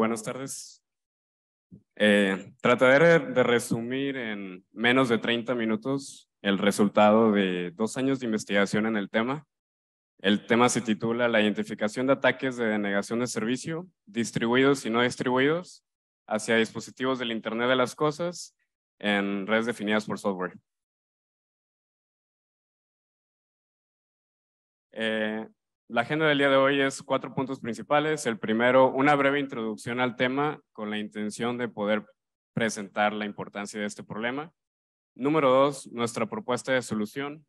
Buenas tardes. Eh, trataré de resumir en menos de 30 minutos el resultado de dos años de investigación en el tema. El tema se titula La identificación de ataques de denegación de servicio, distribuidos y no distribuidos, hacia dispositivos del Internet de las Cosas en redes definidas por software. Eh, la agenda del día de hoy es cuatro puntos principales. El primero, una breve introducción al tema con la intención de poder presentar la importancia de este problema. Número dos, nuestra propuesta de solución.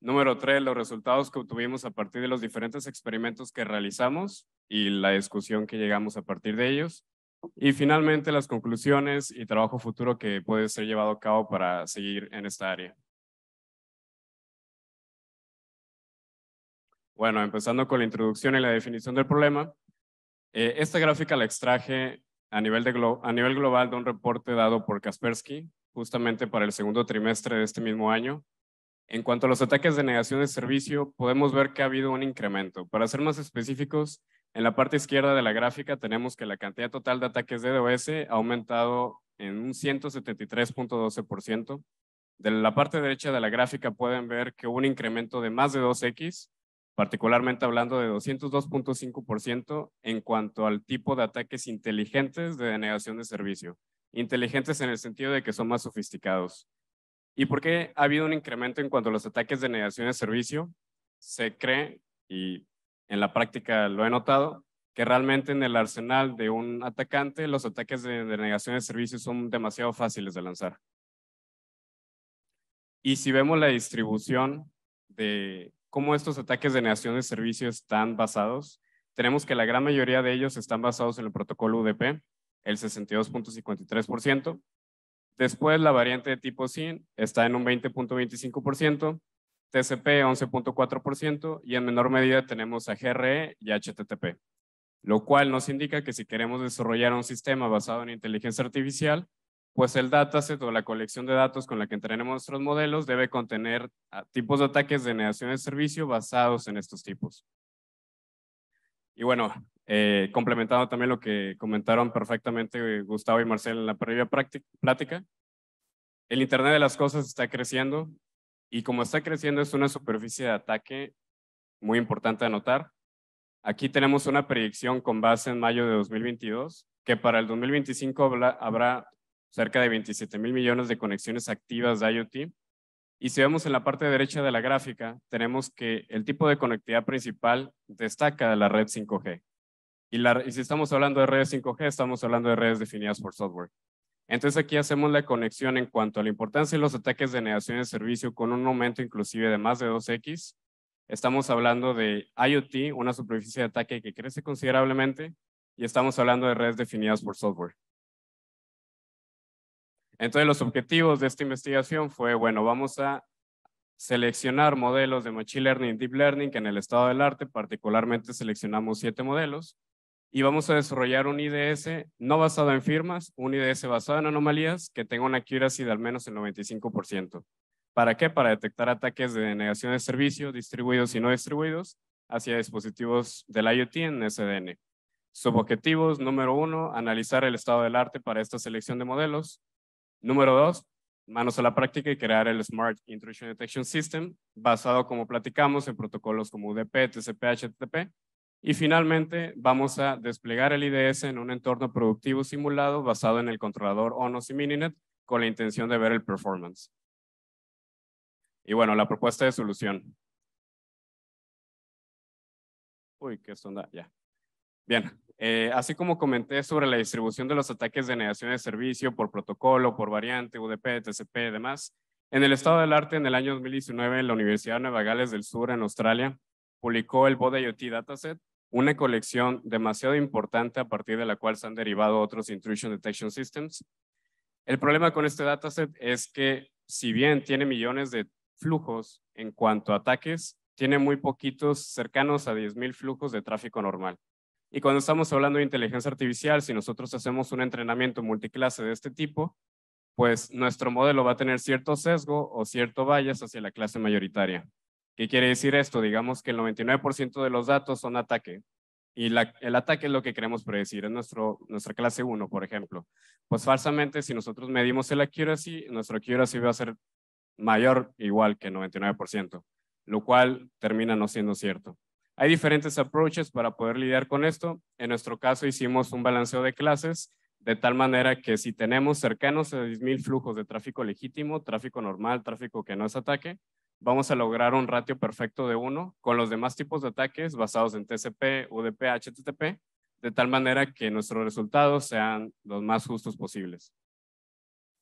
Número tres, los resultados que obtuvimos a partir de los diferentes experimentos que realizamos y la discusión que llegamos a partir de ellos. Y finalmente, las conclusiones y trabajo futuro que puede ser llevado a cabo para seguir en esta área. Bueno, empezando con la introducción y la definición del problema, eh, esta gráfica la extraje a nivel, a nivel global de un reporte dado por Kaspersky justamente para el segundo trimestre de este mismo año. En cuanto a los ataques de negación de servicio, podemos ver que ha habido un incremento. Para ser más específicos, en la parte izquierda de la gráfica tenemos que la cantidad total de ataques de DOS ha aumentado en un 173.12%. De la parte derecha de la gráfica pueden ver que hubo un incremento de más de 2X particularmente hablando de 202.5% en cuanto al tipo de ataques inteligentes de denegación de servicio. Inteligentes en el sentido de que son más sofisticados. ¿Y por qué ha habido un incremento en cuanto a los ataques de denegación de servicio? Se cree, y en la práctica lo he notado, que realmente en el arsenal de un atacante los ataques de denegación de servicio son demasiado fáciles de lanzar. Y si vemos la distribución de cómo estos ataques de negación de servicio están basados, tenemos que la gran mayoría de ellos están basados en el protocolo UDP, el 62.53%. Después, la variante de tipo SIN está en un 20.25%, TCP 11.4% y en menor medida tenemos a GRE y HTTP, lo cual nos indica que si queremos desarrollar un sistema basado en inteligencia artificial, pues el dataset o la colección de datos con la que entrenamos nuestros modelos debe contener ah, tipos de ataques de negación de servicio basados en estos tipos. Y bueno, eh, complementando también lo que comentaron perfectamente Gustavo y Marcel en la previa plática, el Internet de las Cosas está creciendo y como está creciendo es una superficie de ataque muy importante de notar. Aquí tenemos una predicción con base en mayo de 2022 que para el 2025 habrá cerca de 27 mil millones de conexiones activas de IoT. Y si vemos en la parte derecha de la gráfica, tenemos que el tipo de conectividad principal destaca la red 5G. Y, y si estamos hablando de redes 5G, estamos hablando de redes definidas por software. Entonces aquí hacemos la conexión en cuanto a la importancia de los ataques de negación de servicio con un aumento inclusive de más de 2x. Estamos hablando de IoT, una superficie de ataque que crece considerablemente, y estamos hablando de redes definidas por software. Entonces los objetivos de esta investigación fue, bueno, vamos a seleccionar modelos de Machine Learning y Deep Learning que en el estado del arte, particularmente seleccionamos siete modelos, y vamos a desarrollar un IDS no basado en firmas, un IDS basado en anomalías que tenga una accuracy de al menos el 95%. ¿Para qué? Para detectar ataques de denegación de servicio distribuidos y no distribuidos hacia dispositivos del IoT en SDN. Subobjetivos número uno, analizar el estado del arte para esta selección de modelos. Número dos, manos a la práctica y crear el Smart Intrusion Detection System, basado, como platicamos, en protocolos como UDP, TCP, HTTP. Y finalmente, vamos a desplegar el IDS en un entorno productivo simulado basado en el controlador ONOS y Mininet con la intención de ver el performance. Y bueno, la propuesta de solución. Uy, qué sonda, ya. Bien, eh, así como comenté sobre la distribución de los ataques de negación de servicio por protocolo, por variante, UDP, TCP y demás, en el estado del arte en el año 2019, la Universidad de Nueva Gales del Sur en Australia publicó el BOD IoT Dataset, una colección demasiado importante a partir de la cual se han derivado otros Intrusion Detection Systems. El problema con este dataset es que si bien tiene millones de flujos en cuanto a ataques, tiene muy poquitos cercanos a 10.000 flujos de tráfico normal. Y cuando estamos hablando de inteligencia artificial, si nosotros hacemos un entrenamiento multiclase de este tipo, pues nuestro modelo va a tener cierto sesgo o cierto bias hacia la clase mayoritaria. ¿Qué quiere decir esto? Digamos que el 99% de los datos son ataque. Y el ataque es lo que queremos predecir, es nuestro, nuestra clase 1, por ejemplo. Pues falsamente, si nosotros medimos el accuracy, nuestro accuracy va a ser mayor igual que el 99%, lo cual termina no siendo cierto. Hay diferentes approaches para poder lidiar con esto. En nuestro caso hicimos un balanceo de clases de tal manera que si tenemos cercanos a 10.000 flujos de tráfico legítimo, tráfico normal, tráfico que no es ataque, vamos a lograr un ratio perfecto de 1 con los demás tipos de ataques basados en TCP, UDP, HTTP, de tal manera que nuestros resultados sean los más justos posibles.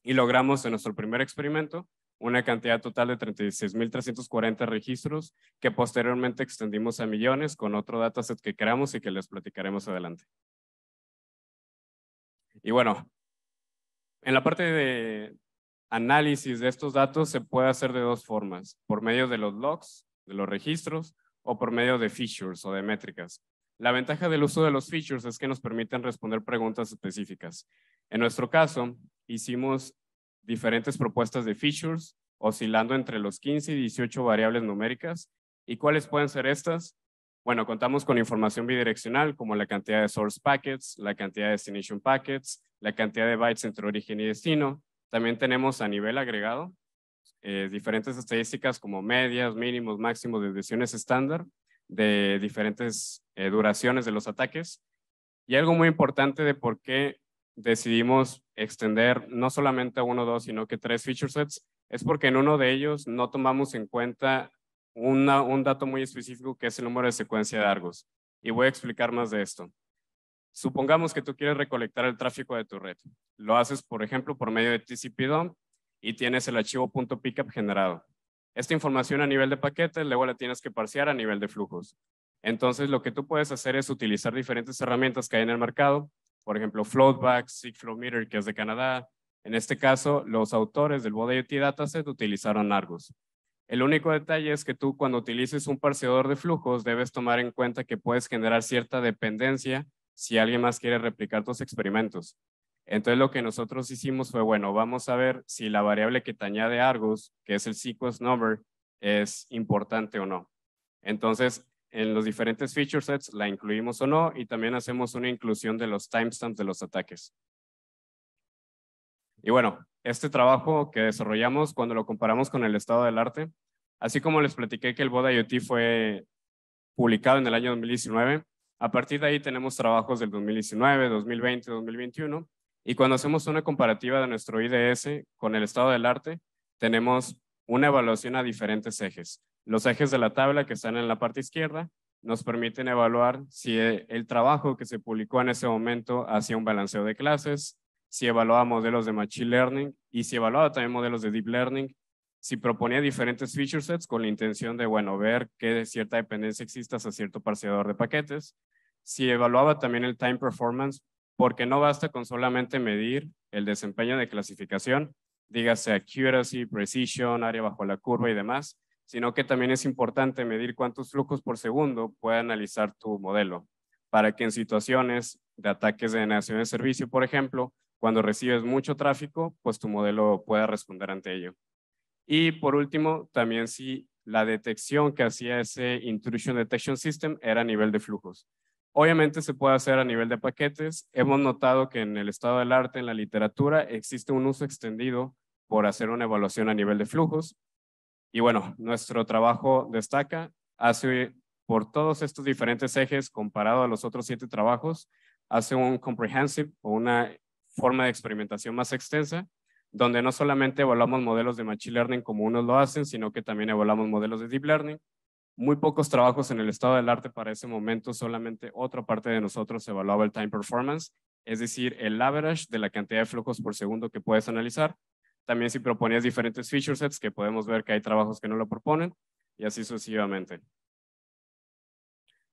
Y logramos en nuestro primer experimento una cantidad total de 36.340 registros que posteriormente extendimos a millones con otro dataset que creamos y que les platicaremos adelante. Y bueno, en la parte de análisis de estos datos se puede hacer de dos formas, por medio de los logs, de los registros, o por medio de features o de métricas. La ventaja del uso de los features es que nos permiten responder preguntas específicas. En nuestro caso, hicimos diferentes propuestas de features, oscilando entre los 15 y 18 variables numéricas. ¿Y cuáles pueden ser estas? Bueno, contamos con información bidireccional como la cantidad de source packets, la cantidad de destination packets, la cantidad de bytes entre origen y destino. También tenemos a nivel agregado eh, diferentes estadísticas como medias, mínimos, máximos de decisiones estándar de diferentes eh, duraciones de los ataques. Y algo muy importante de por qué decidimos extender no solamente a uno o dos, sino que tres feature sets, es porque en uno de ellos no tomamos en cuenta un dato muy específico que es el número de secuencia de Argos. Y voy a explicar más de esto. Supongamos que tú quieres recolectar el tráfico de tu red. Lo haces, por ejemplo, por medio de TCP DOM y tienes el archivo .pickup generado. Esta información a nivel de paquetes, luego la tienes que parsear a nivel de flujos. Entonces, lo que tú puedes hacer es utilizar diferentes herramientas que hay en el mercado, por ejemplo, Floatback, Sigflowmeter, que es de Canadá. En este caso, los autores del IoT Dataset utilizaron Argus. El único detalle es que tú cuando utilices un parseador de flujos debes tomar en cuenta que puedes generar cierta dependencia si alguien más quiere replicar tus experimentos. Entonces lo que nosotros hicimos fue, bueno, vamos a ver si la variable que te añade Argus, que es el sequence number, es importante o no. Entonces en los diferentes feature sets la incluimos o no y también hacemos una inclusión de los timestamps de los ataques. Y bueno, este trabajo que desarrollamos cuando lo comparamos con el estado del arte, así como les platiqué que el Boda IoT fue publicado en el año 2019, a partir de ahí tenemos trabajos del 2019, 2020, 2021 y cuando hacemos una comparativa de nuestro IDS con el estado del arte, tenemos una evaluación a diferentes ejes. Los ejes de la tabla que están en la parte izquierda nos permiten evaluar si e, el trabajo que se publicó en ese momento hacía un balanceo de clases, si evaluaba modelos de Machine Learning y si evaluaba también modelos de Deep Learning, si proponía diferentes feature sets con la intención de, bueno, ver qué cierta dependencia existe hacia cierto parciador de paquetes, si evaluaba también el time performance, porque no basta con solamente medir el desempeño de clasificación, dígase accuracy, precision, área bajo la curva y demás, sino que también es importante medir cuántos flujos por segundo puede analizar tu modelo, para que en situaciones de ataques de denegación de servicio, por ejemplo, cuando recibes mucho tráfico, pues tu modelo pueda responder ante ello. Y por último, también si la detección que hacía ese Intrusion Detection System era a nivel de flujos. Obviamente se puede hacer a nivel de paquetes. Hemos notado que en el estado del arte, en la literatura, existe un uso extendido por hacer una evaluación a nivel de flujos. Y bueno, nuestro trabajo destaca, hace por todos estos diferentes ejes comparado a los otros siete trabajos, hace un comprehensive o una forma de experimentación más extensa, donde no solamente evaluamos modelos de Machine Learning como unos lo hacen, sino que también evaluamos modelos de Deep Learning. Muy pocos trabajos en el estado del arte para ese momento, solamente otra parte de nosotros evaluaba el time performance, es decir, el average de la cantidad de flujos por segundo que puedes analizar también si proponías diferentes feature sets, que podemos ver que hay trabajos que no lo proponen, y así sucesivamente.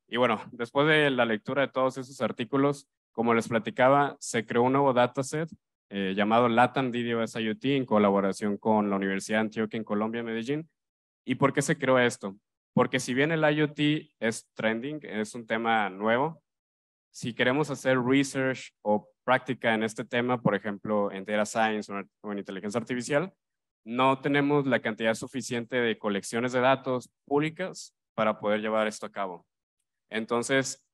Y bueno, después de la lectura de todos esos artículos, como les platicaba, se creó un nuevo dataset eh, llamado LATAM DDoS IoT en colaboración con la Universidad de Antioquia en Colombia, Medellín. ¿Y por qué se creó esto? Porque si bien el IoT es trending, es un tema nuevo, si queremos hacer research o práctica en este tema, por ejemplo, en Data Science o en inteligencia artificial, no tenemos la cantidad suficiente de colecciones de datos públicas para poder llevar esto a cabo. Entonces,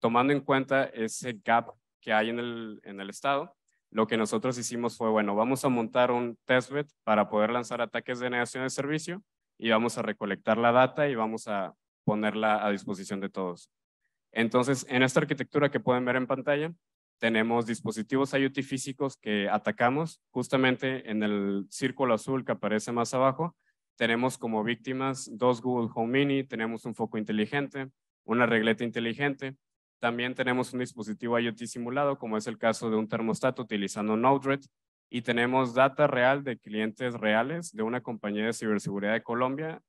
tomando en cuenta ese gap que hay en el, en el estado, lo que nosotros hicimos fue, bueno, vamos a montar un testbed para poder lanzar ataques de negación de servicio y vamos a recolectar la data y vamos a ponerla a disposición de todos. Entonces, en esta arquitectura que pueden ver en pantalla, tenemos dispositivos IoT físicos que atacamos. Justamente en el círculo azul que aparece más abajo, tenemos como víctimas dos Google Home Mini, tenemos un foco inteligente, una regleta inteligente. También tenemos un dispositivo IoT simulado, como es el caso de un termostato utilizando Node-RED. Y tenemos data real de clientes reales de una compañía de ciberseguridad de Colombia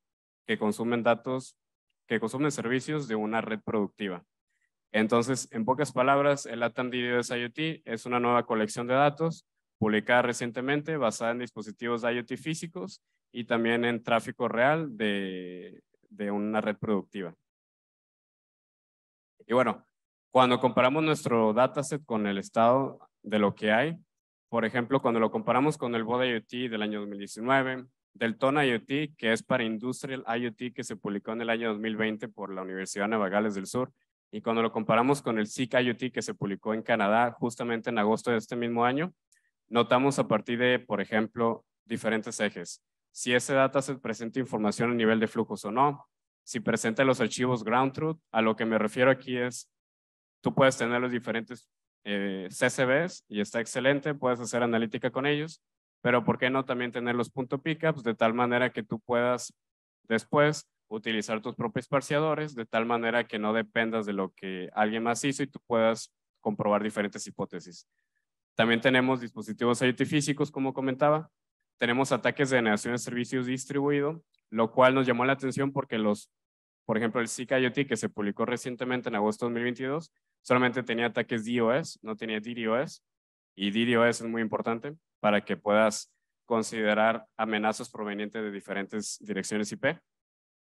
que consumen datos, que consumen servicios de una red productiva. Entonces, en pocas palabras, el ATAM DDoS IoT es una nueva colección de datos publicada recientemente basada en dispositivos IoT físicos y también en tráfico real de, una red productiva. Y bueno, cuando comparamos nuestro dataset con el estado de lo que hay, por ejemplo, cuando lo comparamos con el BOD IoT del año 2019, del TON IoT, que es para Industrial IoT, que se publicó en el año 2020 por la Universidad de Navagales del Sur, y cuando lo comparamos con el SIC que se publicó en Canadá justamente en agosto de este mismo año, notamos a partir de, por ejemplo, diferentes ejes. Si ese data se presenta información a nivel de flujos o no, si presenta los archivos ground truth, a lo que me refiero aquí es, tú puedes tener los diferentes eh, CCBs y está excelente, puedes hacer analítica con ellos, pero ¿por qué no también tener los punto pickups de tal manera que tú puedas después utilizar tus propios parciadores, de tal manera que no dependas de lo que alguien más hizo y tú puedas comprobar diferentes hipótesis. También tenemos dispositivos IoT físicos, como comentaba. Tenemos ataques de generación de servicios distribuido, lo cual nos llamó la atención porque los, por ejemplo, el SICA IoT que se publicó recientemente en agosto de 2022, solamente tenía ataques DOS, no tenía DDoS. Y DDoS es muy importante para que puedas considerar amenazas provenientes de diferentes direcciones IP.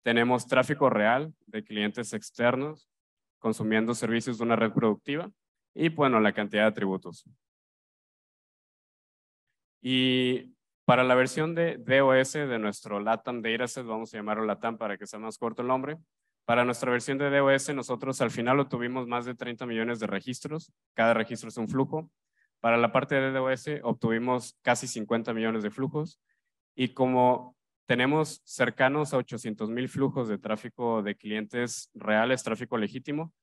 Tenemos tráfico real de clientes externos consumiendo servicios de una red productiva y, bueno, la cantidad de atributos. Y para la versión de DOS de nuestro LATAM Dataset, vamos a llamarlo LATAM para que sea más corto el nombre, para nuestra versión de DOS, nosotros al final obtuvimos más de 30 millones de registros. Cada registro es un flujo. Para la parte de DOS, obtuvimos casi 50 millones de flujos. Y como tenemos cercanos a 800.000 flujos de tráfico de clientes reales, tráfico legítimo.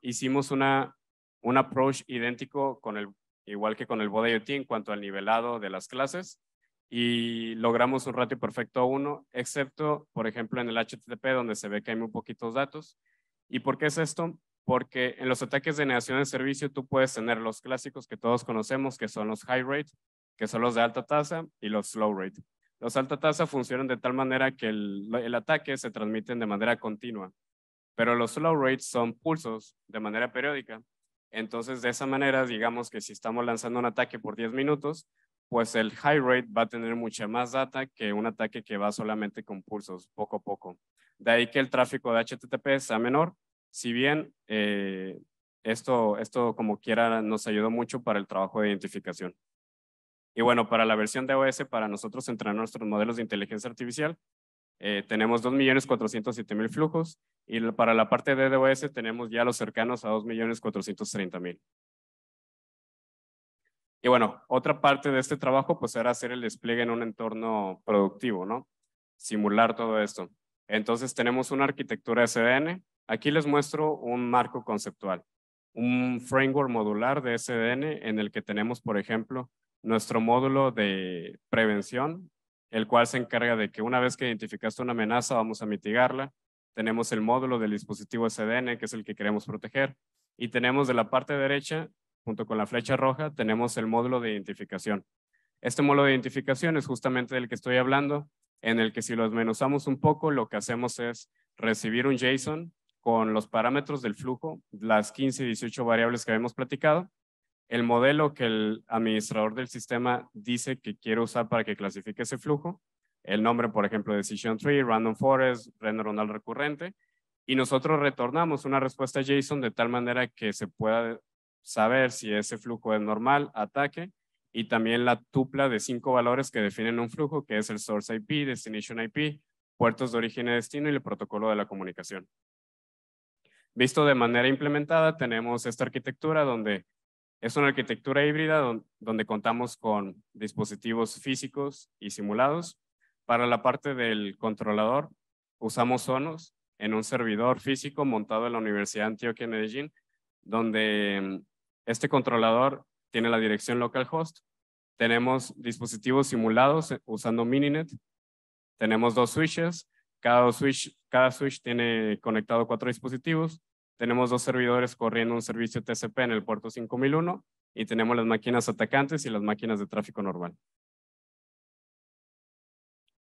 hicimos una, un approach idéntico con el, igual que con el Bode IoT en cuanto al nivelado de las clases y logramos un ratio perfecto a uno, excepto, por ejemplo, en el HTTP, donde se ve que hay muy poquitos datos. ¿Y por qué es esto? Porque en los ataques de negación de servicio tú puedes tener los clásicos que todos conocemos, que son los high rate, que son los de alta tasa, y los slow rate. Los alta tasa funcionan de tal manera que el, ataque se transmite de manera continua, pero los slow rates son pulsos de manera periódica. Entonces, de esa manera, digamos que si estamos lanzando un ataque por 10 minutos, pues el high rate va a tener mucha más data que un ataque que va solamente con pulsos, poco a poco. De ahí que el tráfico de HTTP sea menor, si bien eh, esto, esto como quiera nos ayudó mucho para el trabajo de identificación. Y bueno, para la versión de OS, para nosotros entrenar nuestros modelos de inteligencia artificial, eh, tenemos 2.407.000 flujos y para la parte de DOS tenemos ya los cercanos a 2.430.000. Y bueno, otra parte de este trabajo pues era hacer el despliegue en un entorno productivo, ¿no? Simular todo esto. Entonces tenemos una arquitectura SDN. Aquí les muestro un marco conceptual, un framework modular de SDN en el que tenemos, por ejemplo, nuestro módulo de prevención, el cual se encarga de que una vez que identificaste una amenaza, vamos a mitigarla. Tenemos el módulo del dispositivo SDN, que es el que queremos proteger. Y tenemos de la parte derecha, junto con la flecha roja, tenemos el módulo de identificación. Este módulo de identificación es justamente el que estoy hablando, en el que si lo desmenuzamos un poco, lo que hacemos es recibir un JSON con los parámetros del flujo, las 15 y 18 variables que habíamos platicado, el modelo que el administrador del sistema dice que quiere usar para que clasifique ese flujo, el nombre, por ejemplo, Decision Tree, Random Forest, Render Neuronal Recurrente, y nosotros retornamos una respuesta JSON de tal manera que se pueda saber si ese flujo es normal, ataque, y también la tupla de cinco valores que definen un flujo, que es el Source IP, Destination IP, puertos de origen y destino y el protocolo de la comunicación. Visto de manera implementada, tenemos esta arquitectura donde es una arquitectura híbrida donde contamos con dispositivos físicos y simulados. Para la parte del controlador, usamos Sonos en un servidor físico montado en la Universidad de Antioquia, Medellín, donde mm, este controlador tiene la dirección localhost. Tenemos dispositivos simulados eh, usando Mininet. Tenemos dos switches. Cada switch, cada switch tiene conectado cuatro dispositivos. Tenemos dos servidores corriendo un servicio TCP en el puerto 5001 y tenemos las máquinas atacantes y las máquinas de tráfico normal.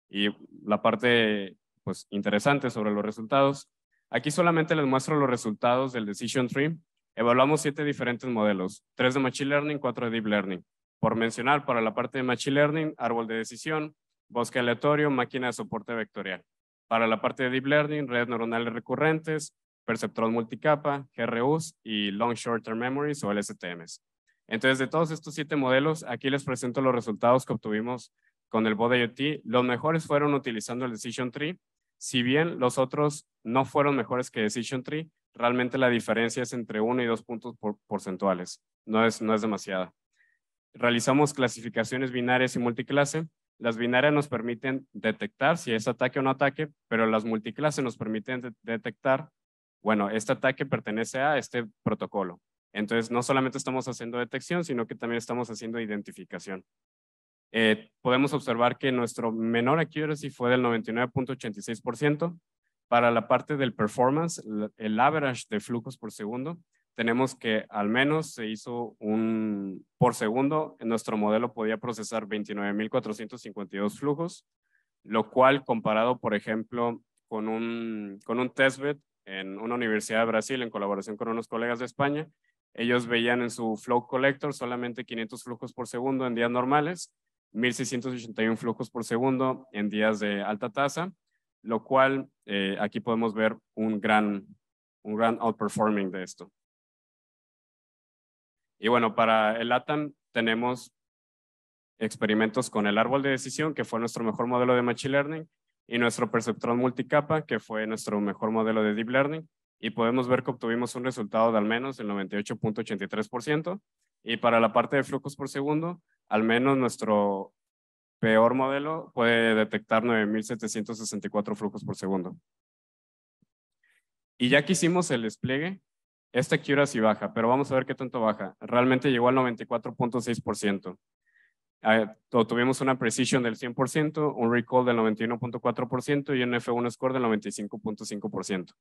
Y la parte pues, interesante sobre los resultados. Aquí solamente les muestro los resultados del Decision Tree. Evaluamos siete diferentes modelos, tres de Machine Learning, cuatro de Deep Learning. Por mencionar, para la parte de Machine Learning, árbol de decisión, bosque aleatorio, máquina de soporte vectorial. Para la parte de Deep Learning, redes neuronales recurrentes, perceptrón multicapa, GRUs y Long Short Term Memories o LSTMs. Entonces, de todos estos siete modelos, aquí les presento los resultados que obtuvimos con el BOD IoT. Los mejores fueron utilizando el Decision Tree. Si bien los otros no fueron mejores que Decision Tree, realmente la diferencia es entre uno y dos puntos porcentuales. No es, no es demasiada. Realizamos clasificaciones binarias y multiclase. Las binarias nos permiten detectar si es ataque o no ataque, pero las multiclase nos permiten detectar bueno, este ataque pertenece a este protocolo. Entonces, no solamente estamos haciendo detección, sino que también estamos haciendo identificación. Eh, podemos observar que nuestro menor accuracy fue del 99.86%. Para la parte del performance, el average de flujos por segundo, tenemos que al menos se hizo un por segundo, nuestro modelo podía procesar 29.452 flujos, lo cual comparado, por ejemplo, con un, con un testbed en una universidad de Brasil en colaboración con unos colegas de España. Ellos veían en su flow collector solamente 500 flujos por segundo en días normales, 1681 flujos por segundo en días de alta tasa, lo cual eh, aquí podemos ver un gran, un gran outperforming de esto. Y bueno, para el ATAN tenemos experimentos con el árbol de decisión, que fue nuestro mejor modelo de Machine Learning, y nuestro perceptrón multicapa, que fue nuestro mejor modelo de Deep Learning, y podemos ver que obtuvimos un resultado de al menos el 98.83%, y para la parte de flujos por segundo, al menos nuestro peor modelo puede detectar 9.764 flujos por segundo. Y ya que hicimos el despliegue, esta sí baja, pero vamos a ver qué tanto baja. Realmente llegó al 94.6%. Ah, tuvimos una precision del 100%, un recall del 91.4% y un F1 score del 95.5%.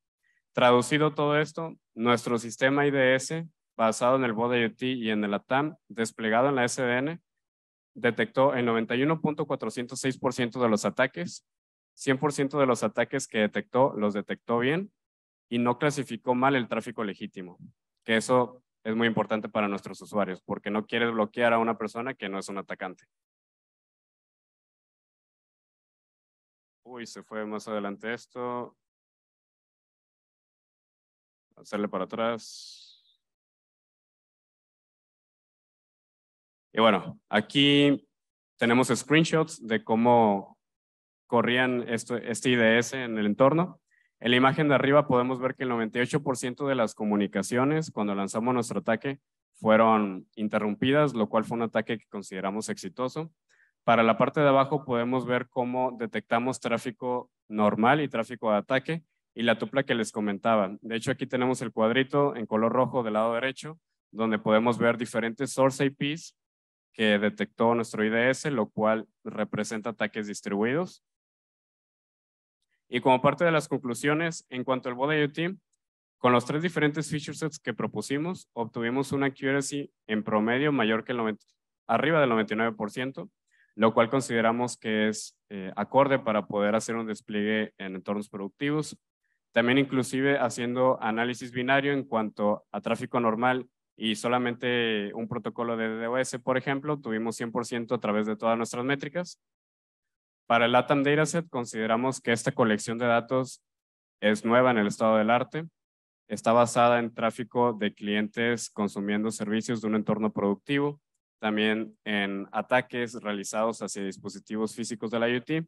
Traducido todo esto, nuestro sistema IDS, basado en el BOD IoT y en el ATAM, desplegado en la SDN, detectó el 91.406% de los ataques, 100% de los ataques que detectó los detectó bien y no clasificó mal el tráfico legítimo, que eso es muy importante para nuestros usuarios porque no quieres bloquear a una persona que no es un atacante. Uy, se fue más adelante esto. Hacerle para atrás. Y bueno, aquí tenemos screenshots de cómo corrían esto, este IDS en el entorno. En la imagen de arriba podemos ver que el 98% de las comunicaciones cuando lanzamos nuestro ataque fueron interrumpidas, lo cual fue un ataque que consideramos exitoso. Para la parte de abajo podemos ver cómo detectamos tráfico normal y tráfico de ataque y la tupla que les comentaba. De hecho, aquí tenemos el cuadrito en color rojo del lado derecho, donde podemos ver diferentes source IPs que detectó nuestro IDS, lo cual representa ataques distribuidos. Y como parte de las conclusiones, en cuanto al Boda IoT, con los tres diferentes feature sets que propusimos, obtuvimos una accuracy en promedio mayor que el 90, arriba del 99%, lo cual consideramos que es eh, acorde para poder hacer un despliegue en entornos productivos. También inclusive haciendo análisis binario en cuanto a tráfico normal y solamente un protocolo de DDoS, por ejemplo, tuvimos 100% a través de todas nuestras métricas para el LATAM Dataset consideramos que esta colección de datos es nueva en el estado del arte. Está basada en tráfico de clientes consumiendo servicios de un entorno productivo, también en ataques realizados hacia dispositivos físicos de la IoT.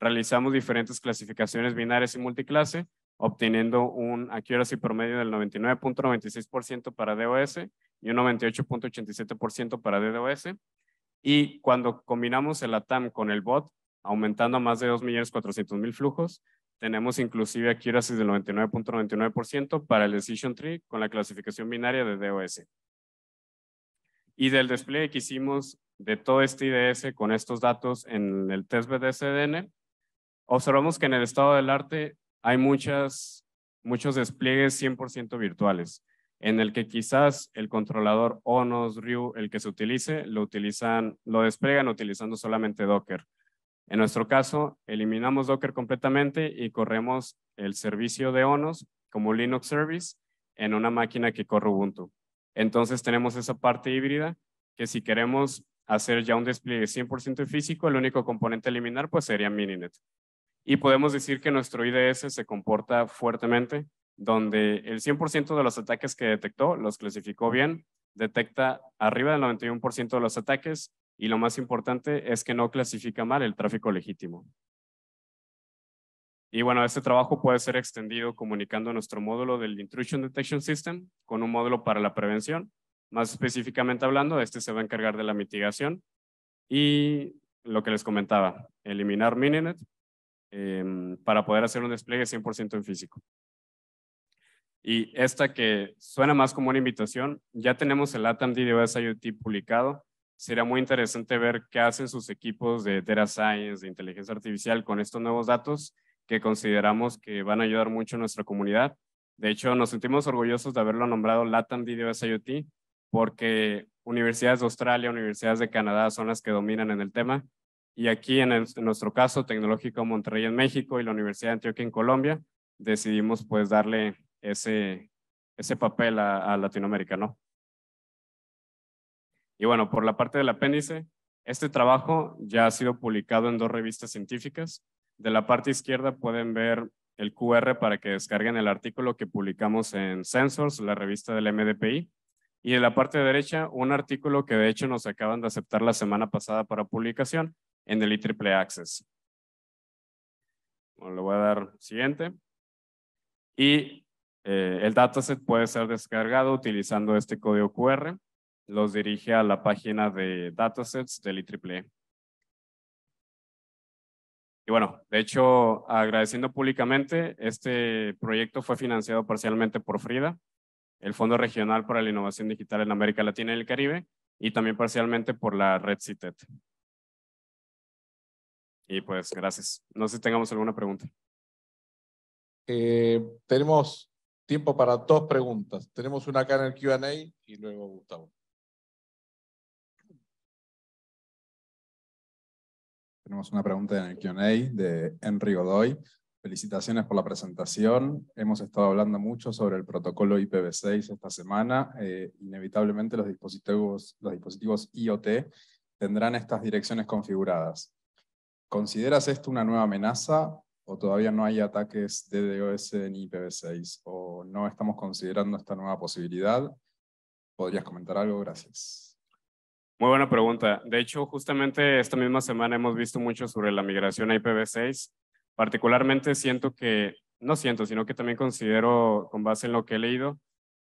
Realizamos diferentes clasificaciones binarias y multiclase, obteniendo un accuracy promedio del 99.96% para DOS y un 98.87% para DDoS. Y cuando combinamos el ATAM con el bot, aumentando a más de 2.400.000 flujos. Tenemos inclusive accuracy del 99.99% para el Decision Tree con la clasificación binaria de DOS. Y del despliegue que hicimos de todo este IDS con estos datos en el test BDSDN, observamos que en el estado del arte hay muchas, muchos despliegues 100% virtuales, en el que quizás el controlador ONOS, RIU, el que se utilice, lo, utilizan, lo despliegan utilizando solamente Docker en nuestro caso, eliminamos Docker completamente y corremos el servicio de ONOS como Linux Service en una máquina que corre Ubuntu. Entonces tenemos esa parte híbrida que si queremos hacer ya un despliegue 100% físico, el único componente a eliminar pues sería Mininet. Y podemos decir que nuestro IDS se comporta fuertemente, donde el 100% de los ataques que detectó los clasificó bien, detecta arriba del 91% de los ataques y lo más importante es que no clasifica mal el tráfico legítimo. Y bueno, este trabajo puede ser extendido comunicando nuestro módulo del Intrusion Detection System con un módulo para la prevención. Más específicamente hablando, este se va a encargar de la mitigación y lo que les comentaba, eliminar Mininet em, para poder hacer un despliegue 100% en físico. Y esta que suena más como una invitación, ya tenemos el ATAM DDoS IoT publicado sería muy interesante ver qué hacen sus equipos de Data Science, de inteligencia artificial con estos nuevos datos que consideramos que van a ayudar mucho a nuestra comunidad. De hecho, nos sentimos orgullosos de haberlo nombrado LATAM DDoS IoT porque universidades de Australia, universidades de Canadá son las que dominan en el tema. Y aquí, en, nuestro caso, Tecnológico Monterrey en México y la Universidad de Antioquia en Colombia, decidimos pues darle ese, ese papel a Latinoamérica, ¿no? Y bueno, por la parte del apéndice, este trabajo ya ha sido publicado en dos revistas científicas. De la parte izquierda pueden ver el QR para que descarguen el artículo que publicamos en Sensors, la revista del MDPI. Y en la parte derecha, un artículo que de hecho nos acaban de aceptar la semana pasada para publicación en el I-Triple Access. Bueno, le voy a dar siguiente. Y eh, el dataset puede ser descargado utilizando este código QR los dirige a la página de datasets del IEEE. E. Y bueno, de hecho, agradeciendo públicamente, este proyecto fue financiado parcialmente por FRIDA, el Fondo Regional para la Innovación Digital en América Latina y el Caribe, y también parcialmente por la red CITED. Y pues, gracias. No sé si tengamos alguna pregunta. Eh, tenemos tiempo para dos preguntas. Tenemos una acá en el Q&A y luego Gustavo. Tenemos una pregunta en el QA de Henry Godoy. Felicitaciones por la presentación. Hemos estado hablando mucho sobre el protocolo IPv6 esta semana. Eh, inevitablemente los dispositivos, IoT tendrán estas direcciones configuradas. ¿Consideras esto una nueva amenaza o todavía no hay ataques DDoS en IPv6 o no estamos considerando esta nueva posibilidad? ¿Podrías comentar algo? Gracias. Muy buena pregunta. De hecho, justamente esta misma semana hemos visto mucho sobre la migración a IPv6. Particularmente siento que, no siento, sino que también considero, con base en lo que he leído,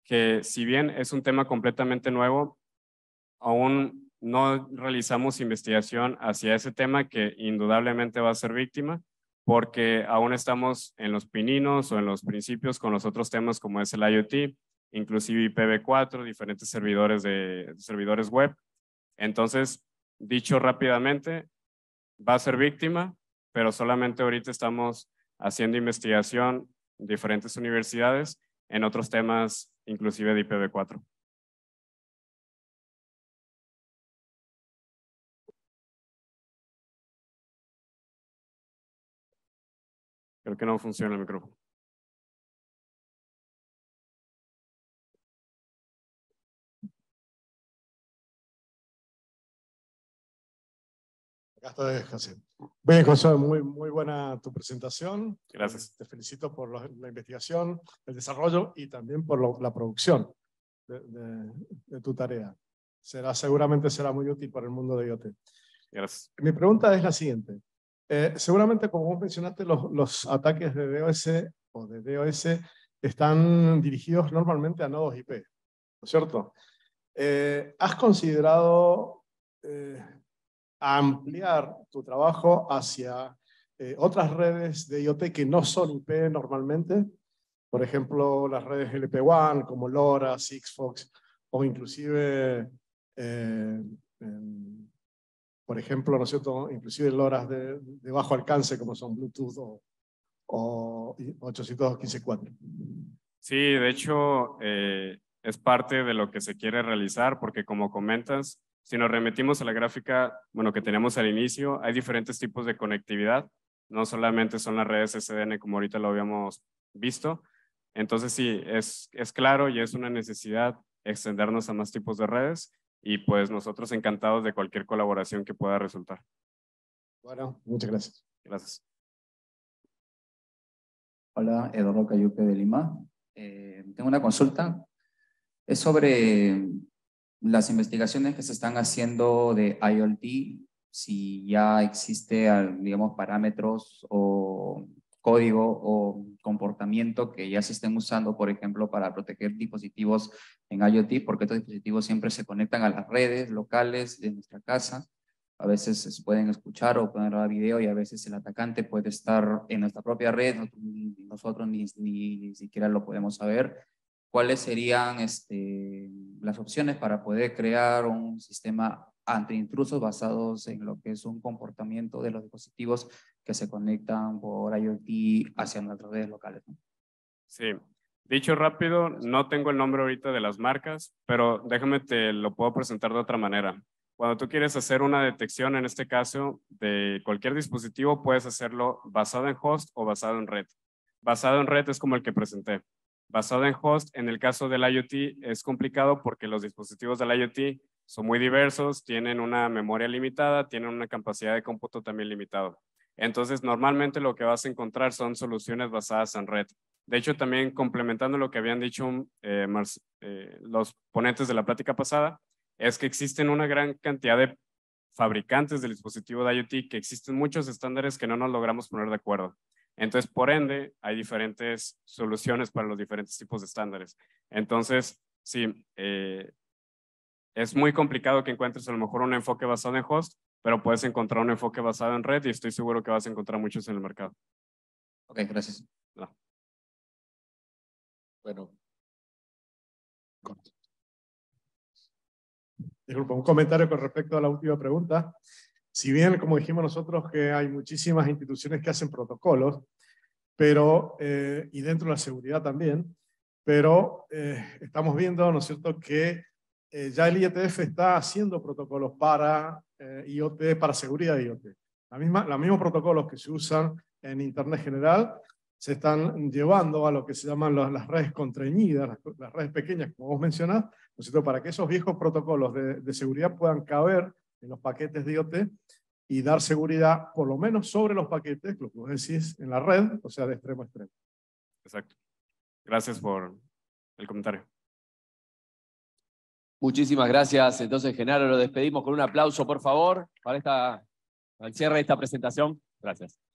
que si bien es un tema completamente nuevo, aún no realizamos investigación hacia ese tema que indudablemente va a ser víctima, porque aún estamos en los pininos o en los principios con los otros temas como es el IoT, inclusive IPv4, diferentes servidores, de, servidores web entonces, dicho rápidamente, va a ser víctima, pero solamente ahorita estamos haciendo investigación en diferentes universidades en otros temas, inclusive de IPv4. Creo que no funciona el micrófono. Gasto Bien, José, muy, muy buena tu presentación. Gracias. Te felicito por la investigación, el desarrollo y también por la producción de, tu tarea. Será, seguramente será muy útil para el mundo de IoT. Gracias. Mi pregunta es la siguiente. Eh, seguramente, como vos mencionaste, los, los ataques de DOS o de DOS están dirigidos normalmente a nodos IP, ¿no es cierto? Eh, ¿Has considerado eh, ampliar tu trabajo hacia eh, otras redes de IoT que no son IP normalmente, por ejemplo, las redes LP1 como LoRa, Sixfox o inclusive, eh, por ejemplo, ¿no es cierto? Inclusive LoRa de, bajo alcance como son Bluetooth o, o 802.15.4. Sí, de hecho, eh, es parte de lo que se quiere realizar porque como comentas, si nos remitimos a la gráfica, bueno, que teníamos al inicio, hay diferentes tipos de conectividad. No solamente son las redes SDN como ahorita lo habíamos visto. Entonces sí, es, claro y es una necesidad extendernos a más tipos de redes y pues nosotros encantados de cualquier colaboración que pueda resultar. Bueno, muchas gracias. Gracias. Hola, Eduardo Cayupe de Lima. Eh, tengo una consulta. Es sobre las investigaciones que se están haciendo de IoT, si ya existe, digamos, parámetros o código o comportamiento que ya se estén usando, por ejemplo, para proteger dispositivos en IoT, porque estos dispositivos siempre se conectan a las redes locales de nuestra casa. A veces se pueden escuchar o poner a video y a veces el atacante puede estar en nuestra propia red, nosotros ni siquiera lo podemos saber cuáles serían este, las opciones para poder crear un sistema anti-intrusos basados en lo que es un comportamiento de los dispositivos que se conectan por IoT hacia nuestras redes locales. Sí. Dicho rápido, no tengo el nombre ahorita de las marcas, pero déjame te lo puedo presentar de otra manera. Cuando tú quieres hacer una detección, en este caso, de cualquier dispositivo, puedes hacerlo basado en host o basado en red. Basado en red es como el que presenté. Basado en host, en el caso del IoT es complicado porque los dispositivos del IoT son muy diversos, tienen una memoria limitada, tienen una capacidad de cómputo también limitada. Entonces, normalmente lo que vas a encontrar son soluciones basadas en red. De hecho, también complementando lo que habían dicho eh, eh, los ponentes de la plática pasada, es que existen una gran cantidad de fabricantes del dispositivo de IoT, que existen muchos estándares que no nos logramos poner de acuerdo. Entonces, por ende, hay diferentes soluciones para los diferentes tipos de estándares. Entonces, sí, eh, es muy complicado que encuentres a lo mejor un enfoque basado en host, pero puedes encontrar un enfoque basado en red y estoy seguro que vas a encontrar muchos en el mercado. Ok, gracias. Bueno. Disculpa, un comentario con respecto a la última pregunta. Si bien, como dijimos nosotros, que hay muchísimas instituciones que hacen protocolos, pero, eh, y dentro de la seguridad también, pero eh, estamos viendo, ¿no es cierto?, que eh, ya el IETF está haciendo protocolos para IoT, para seguridad de IoT. La misma, los mismos protocolos que se usan en Internet general se están llevando a lo que se llaman las, redes contrañidas, las, redes pequeñas, como vos mencionás, ¿no es cierto? para que esos viejos protocolos de, de seguridad puedan caber en los paquetes de IoT y dar seguridad, por lo menos sobre los paquetes, lo que vos decís, en la red, o sea, de extremo a extremo. Exacto. Gracias por el comentario. Muchísimas gracias. Entonces, Genaro, lo despedimos con un aplauso, por favor, para esta, al cierre de esta presentación. Gracias.